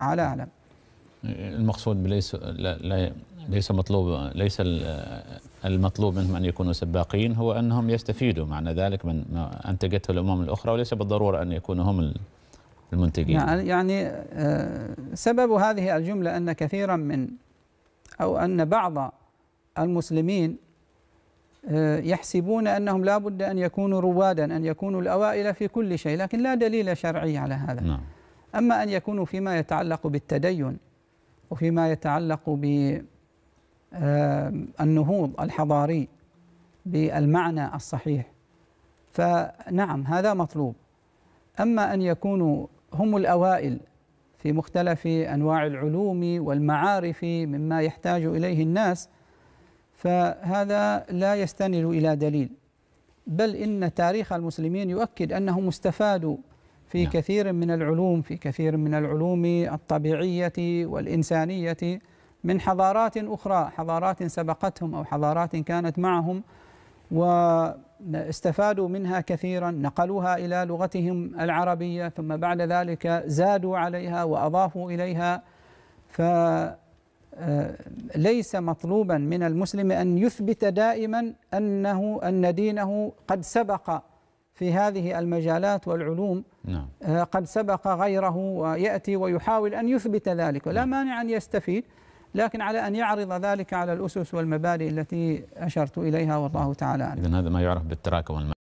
على أعلم المقصود بليس لا ليس مطلوب ليس المطلوب منهم ان يكونوا سباقين هو انهم يستفيدوا معنى ذلك من ما انتجته الامم الاخرى وليس بالضروره ان يكونوا هم المنتجين. نعم، يعني آه، سبب هذه الجمله ان كثيرا من او ان بعض المسلمين آه، يحسبون انهم لا بد ان يكونوا روادا ان يكونوا الاوائل في كل شيء لكن لا دليل شرعي على هذا. نعم. أما أن يكونوا فيما يتعلق بالتدين وفيما يتعلق بالنهوض آه، الحضاري بالمعنى الصحيح فنعم هذا مطلوب أما أن يكونوا هم الأوائل في مختلف أنواع العلوم والمعارف مما يحتاج إليه الناس فهذا لا يستند إلى دليل بل إن تاريخ المسلمين يؤكد أنهم استفادوا في نعم. كثير من العلوم في كثير من العلوم الطبيعية والإنسانية من حضارات أخرى حضارات سبقتهم أو حضارات كانت معهم واستفادوا منها كثيرا نقلوها إلى لغتهم العربية ثم بعد ذلك زادوا عليها وأضافوا إليها فليس آه، مطلوبا من المسلم أن يثبت دائما أنه أن دينه قد سبق في هذه المجالات والعلوم نعم. آه، قد سبق غيره ويأتي ويحاول أن يثبت ذلك ولا نعم. مانع أن يستفيد لكن على أن يعرض ذلك على الأسس والمبادئ التي أشرت إليها والله تعالى أعلم إذن هذا ما يعرف بالتراكم